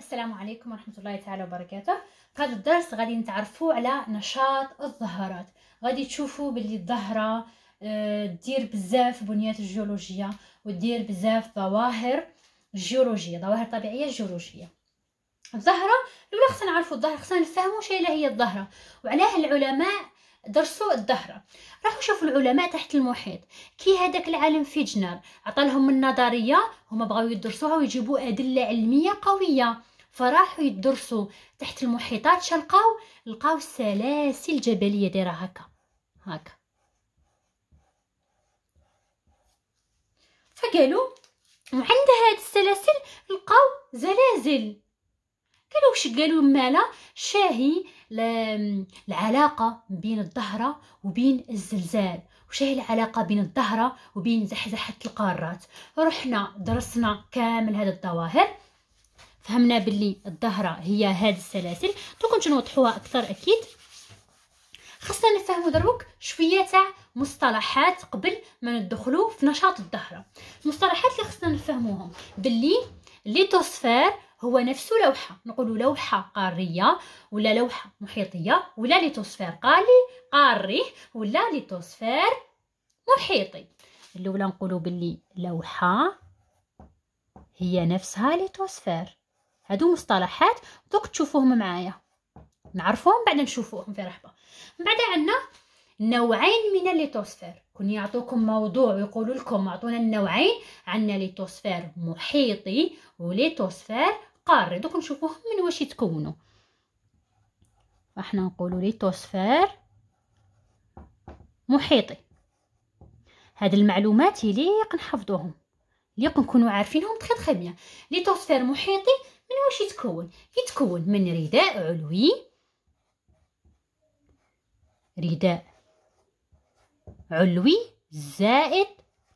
السلام عليكم ورحمة الله تعالى وبركاته في هذا الدرس غادي نتعرفوا على نشاط الظهرات غادي تشوفوا باللي الظهرة آه، دير بزاف بنيات الجيولوجية ودير بزاف ظواهر جيولوجية ظواهر طبيعية جيولوجية الظهرة الأولى خصنا نعرفوا الظهر خصنا نفهموا شنو هي الظهرة وعلاه العلماء درسوا الظهرة راحوا شوفوا العلماء تحت المحيط كي هذاك العالم فيجنر لهم النظريه هما بغاو يدرسوها ويجيبوا ادله علميه قويه فراحوا يدرسوا تحت المحيطات شلقاو لقاو السلاسل جبليه دايره هكا هكا فقالوا وعند هاد السلاسل لقاو زلازل قالوا واش قالوا مالا شاهي العلاقه بين الظهره وبين الزلزال وش هي العلاقة بين الظهرة وبين زحزحة القارات رحنا درسنا كامل هاد الظواهر فهمنا باللي الظهره هي هاد السلاسل دوك نوضحوها اكثر اكيد خصنا نفهمو دروك شويه تاع مصطلحات قبل ما ندخلو في نشاط الظهره المصطلحات اللي خصنا نفهموهم باللي ليتوسفير هو نفسه لوحة نقولوا لوحة قارية ولا لوحة محيطية ولا ليتوسفير قاري قاري ولا ليتوسفير محيطي الأولى نقولوا باللي لوحة هي نفسها ليتوسفير هادو مصطلحات دوك تشوفوهم معايا نعرفوهم بعد نشوفوهم في رحبه من بعد عندنا نوعين من الليتوسفير كون يعطوكم موضوع ويقولوا لكم عطونا النوعين عندنا ليتوسفير محيطي وليتوسفير قاري دوك نشوفوهم من واش يتكونوا احنا نقولوا ليتوسفير محيطي هاد المعلومات يليق نحفظوهم يليق نكونوا عارفينهم تخي تخي بيان ليتوسفير محيطي من واش يتكون يتكون من رداء علوي رداء علوي زائد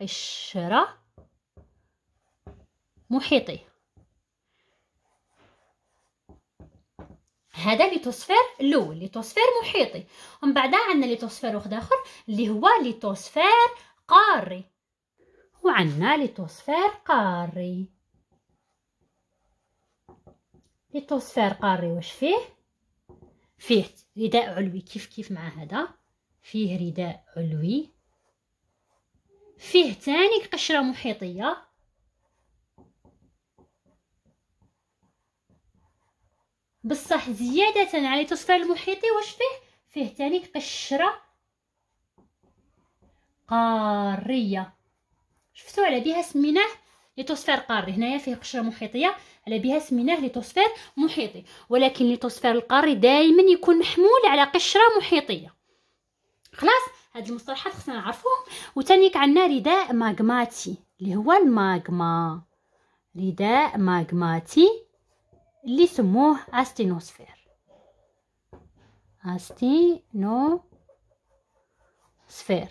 قشرة محيطية هذا ليتوسفير الاول ليتوسفير محيطي ومن بعدها عندنا ليتوسفير واحد اخر اللي هو ليتوسفير قاري وعندنا ليتوسفير قاري ليتوسفير قاري واش فيه فيه رداء علوي كيف كيف مع هذا فيه رداء علوي فيه تاني قشرة محيطية بصح زيادة على التصفير المحيطي واش فيه فيه تاني قشرة قارية شفتوا على بها سميناه لتصفير قاري هنايا فيه قشرة محيطية على بها سميناه ليتوسفير محيطي ولكن ليتوسفير القاري دائما يكون محمول على قشره محيطيه خلاص هاد المصطلحات خصنا نعرفوهم وتانيك عندنا رداء ماغماتي اللي هو الماغما رداء ماغماتي اللي سموه استينوسفير استينوسفير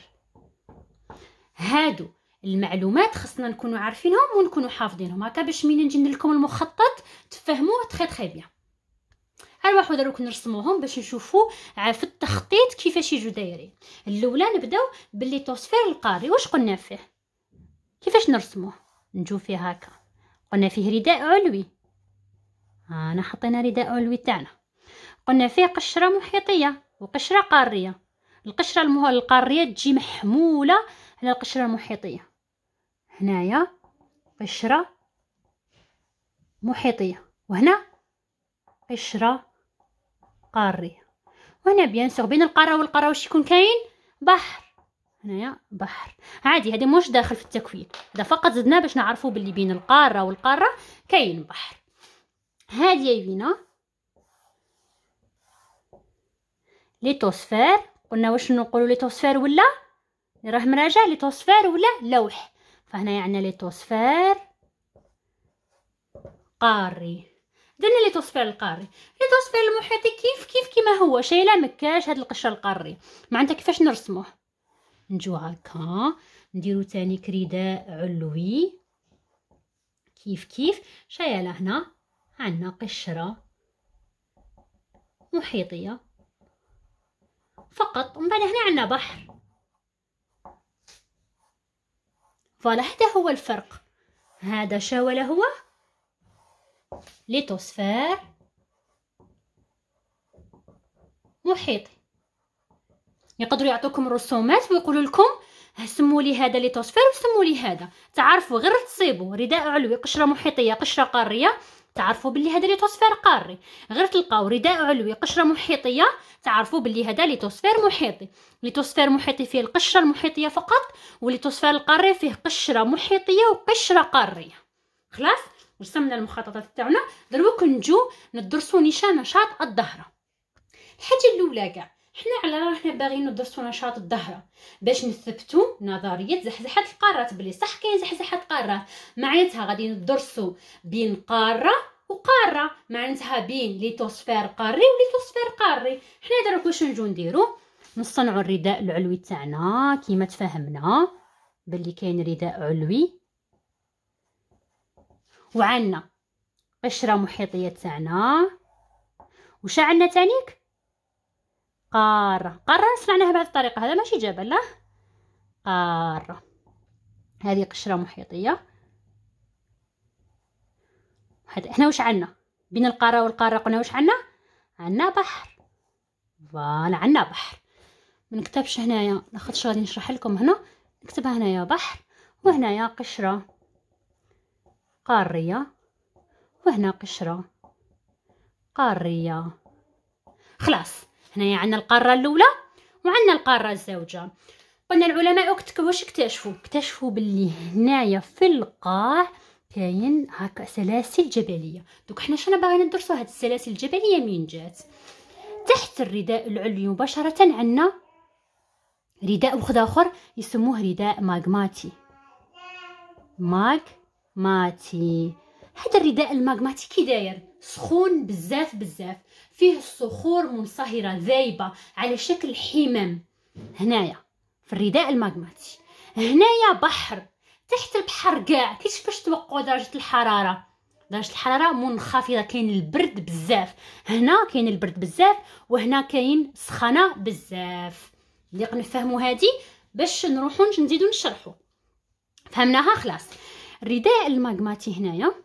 هادو المعلومات خصنا نكونوا عارفينهم ونكونوا حافظينهم هكا باش مين نجي ندير لكم المخطط تفهموه تخي تخي بيان نروحو دروك نرسموهم باش نشوفو في التخطيط كيفاش يجو دايرين الاولى نبداو باللي توصفير القاري واش قلنا فيه كيفاش نرسموه نجو فيه هكا قلنا فيه رداء علوي هنا حطينا رداء علوي تاعنا قلنا فيه قشره محيطيه وقشره قاريه القشره المه... القاريه تجي محموله على القشره المحيطيه هنايا قشرة محيطية وهنا قشرة قارية وهنا بيان سوغ بين القارة والقارة واش يكون كاين بحر هنايا بحر عادي هذا مش داخل في التكوين هذا فقط زدنا باش نعرفوا باللي بين القارة والقارة كاين بحر هادي يبينا ليتوسفير قلنا واش نقولوا ليتوسفير ولا راه مراجع ليتوسفير ولا لوح فهنا يعني ليتوسفير قاري درنا ليتوسفير القاري ليتوسفير المحيطي كيف كيف كيما هو شايله مكاش هاد القشر القاري معناتها كيفاش نرسموه نجو هكا نديرو تاني كريداء علوي كيف كيف شايله هنا عندنا قشره محيطيه فقط ومن بعد هنا عندنا بحر فلاحظ هو الفرق هذا شاول هو ليتوسفير محيطي يقدروا يعطوكم الرسومات ويقولوا لكم سموا لي هذا ليتوسفير وسموا لي هذا تعرفوا غير تصيبوا رداء علوي قشره محيطيه قشره قاريه تعرفوا باللي هذا ليتوسفير قاري غير تلقاو رداء علوي قشره محيطيه تعرفوا باللي هذا ليتوسفير محيطي ليتوسفير محيطي فيه القشره المحيطيه فقط وليتوسفير القاري فيه قشره محيطيه وقشره قاريه خلاص رسمنا المخططات تاعنا دروك نجو ندرسو نشاط الظهره الحاجه الاولى كاع حنا على راه حنا باغيين ندرسو نشاط الظهره باش نثبتو نظريه زحزحه القارات بلي صح كاين زحزحه قارات معناتها غادي ندرسو بين قاره وقاره معناتها بين ليتوسفير قاري وليتوسفير قاري حنا دروك واش نجو نديرو نصنعوا الرداء العلوي تاعنا كيما تفاهمنا بلي كاين رداء علوي وعندنا قشره محيطيه تاعنا وش عندنا تانيك قارة قارة صنعناها بهذه الطريقة هذا ماشي جبل لا قارة هذه قشرة محيطية هذا احنا واش عندنا بين القارة والقارة قلنا واش عندنا عندنا بحر فوالا عندنا بحر ما نكتبش هنايا لاخاطش غادي نشرح لكم هنا نكتبها هنايا بحر وهنايا قشرة قارية وهنا قشرة قارية خلاص هنايا عندنا القاره الاولى وعندنا القاره الزوجه قلنا العلماء واش اكتشفوا اكتشفوا باللي هنايا في القاع كاين هكا سلاسل جبليه دوك حنا شنو باغيين ندرسوا هاد السلاسل الجبليه منين جات تحت الرداء العلوي مباشره عندنا رداء وخد اخر يسموه رداء ماغماتي ماغماتي هذا الرداء كي داير سخون بزاف بزاف فيه الصخور منصهره ذايبه على شكل حمام هنايا في الرداء الماغماتي هنايا بحر تحت البحر كاع كيفاش توقعوا درجه الحراره درجه الحراره منخفضه كاين البرد بزاف هنا كاين البرد بزاف وهنا كاين سخانه بزاف اللي نفهموا هذه باش نروحوا نزيدو نشرحوا فهمناها خلاص الرداء الماغماتي هنايا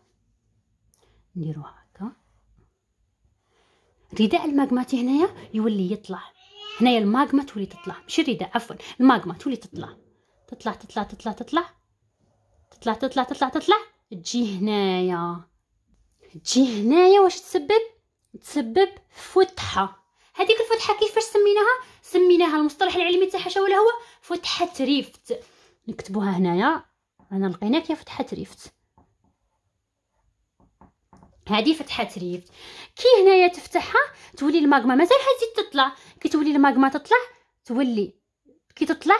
نديرو هكا رداء الماغماتي هنايا يولي يطلع هنايا الماغما تولي تطلع ماشي الرداء عفوا الماغما تولي تطلع تطلع تطلع تطلع تطلع تطلع تطلع تطلع تطلع تجي هنايا تجي هنايا واش تسبب تسبب فتحه هذيك الفتحه كيفاش سميناها سميناها المصطلح العلمي تاعها شاول هو فتحه ريفت نكتبوها هنايا انا لقيناك يا فتحه ريفت هذه فتحات ريفت كي هنايا تفتحها تولي الماغما مازال تزيد تطلع كي تولي الماغما تطلع تولي كي تطلع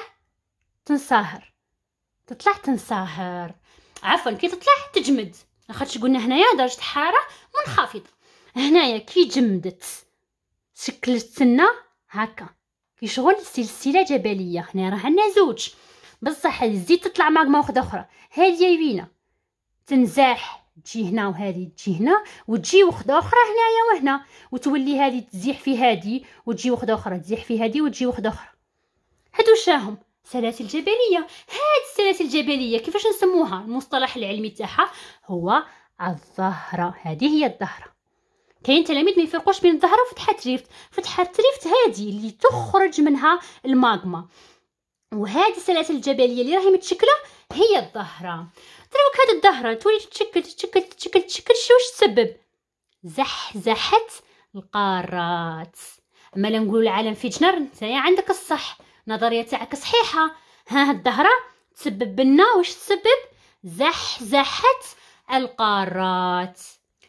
تنصهر تطلع تنصهر عفوا كي تطلع تجمد لاخاطش قلنا هنايا درجه الحراره منخفضه هنايا كي جمدت شكلت لنا هكا كي شغل سلسله جبليه هنا راه عندنا زوج بصح الزيت تطلع ماغما وحده اخرى هذه يبينه تنزاح تجي هنا وهذه تجي هنا وتجي وحده اخرى هنايا وهنا وتولي هذه تزيح في هذه وتجي وحده اخرى تزيح في هذه وتجي وحده اخرى هادو شاهم سلاسل جبليه هاد السلاسل الجبليه كيفاش نسموها المصطلح العلمي تاعها هو الظهره هذه هي الظهره كاين تلاميذ ما يفرقوش بين الظهره وفتحه ريفت فتحه ريفت هذه اللي تخرج منها الماغما وهذه السلاسل الجبليه اللي راهي متشكله هي الظهره تراوك هذا الدهرة تولي تتشكل تتشكل تتشكل تتشكل شو واش تسبب زحزحت القارات اما لا العالم في جنر نتايا عندك الصح نظريه تاعك صحيحه ها الدهره تسبب لنا واش تسبب زحزحت القارات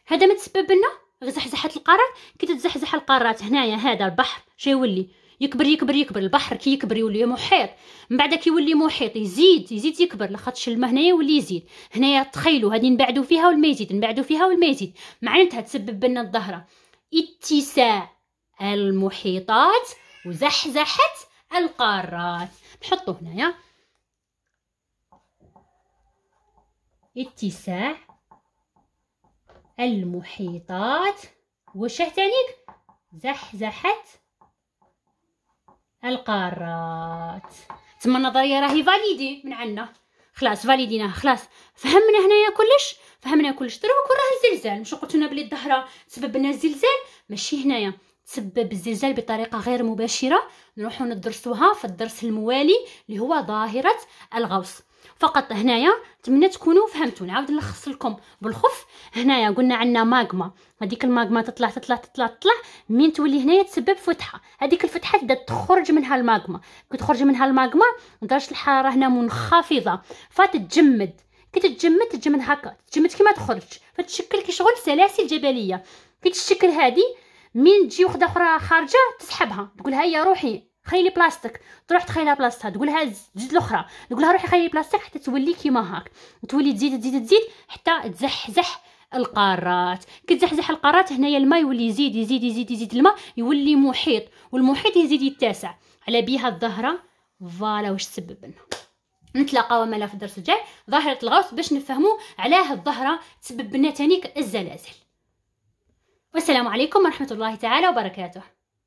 هذا ما تسبب لنا زحزحت القارات كي تتزحزح القارات هنايا هذا البحر شي يولي يكبر يكبر يكبر البحر كي يكبر يولي محيط من بعد كيولي محيط يزيد يزيد يكبر لاخاطش الماء هنايا يولي يزيد هنايا تخيلوا هادي نبعدوا فيها والما يزيد نبعدوا فيها والما يزيد معناتها تسبب لنا الظهره اتساع المحيطات وزحزحه القارات نحطو هنايا اتساع المحيطات وش تانيك زحزحه القارات تما النظريه راهي فاليدي من عندنا خلاص فاليدينا خلاص فهمنا هنايا كلش فهمنا كلش دروك راه الزلزال مش قلت لنا بلي الظهره تسبب لنا الزلزال ماشي هنايا تسبب الزلزال بطريقه غير مباشره نروحو ندرسوها في الدرس الموالي اللي هو ظاهره الغوص فقط هنايا نتمنى تكونوا فهمتوا نعاود نلخص لكم بالخف هنايا قلنا عندنا ماغما هذيك الماغما تطلع تطلع تطلع تطلع مين تولي هنايا تسبب فتحه هذيك الفتحه تبدا تخرج منها الماغما كي تخرج منها الماغما درجه الحراره هنا منخفضه فتتجمد كي تتجمد تتجمد هكا تتجمد كيما تخرج فتشكل كي شغل سلاسل جبليه كي تشكل هذه مين تجي وحده اخرى خارجه تسحبها تقول هيا روحي خيلي بلاستيك تروح تخيلها بلاصتها تقولها زيد الاخرى تقولها روحي خيلي بلاستيك حتى تولي كيما هاك تولي تزيد تزيد تزيد حتى تزحزح القارات كتزحزح القارات هنايا الماء يولي يزيد يزيد يزيد يزيد الماء يولي محيط والمحيط يزيد يتسع على بها الظهره فوالا واش تسبب لنا نتلاقاو مالا في الدرس الجاي ظاهره الغوص باش نفهموا علاه الظهره تسبب لنا تانيك الزلازل والسلام عليكم ورحمه الله تعالى وبركاته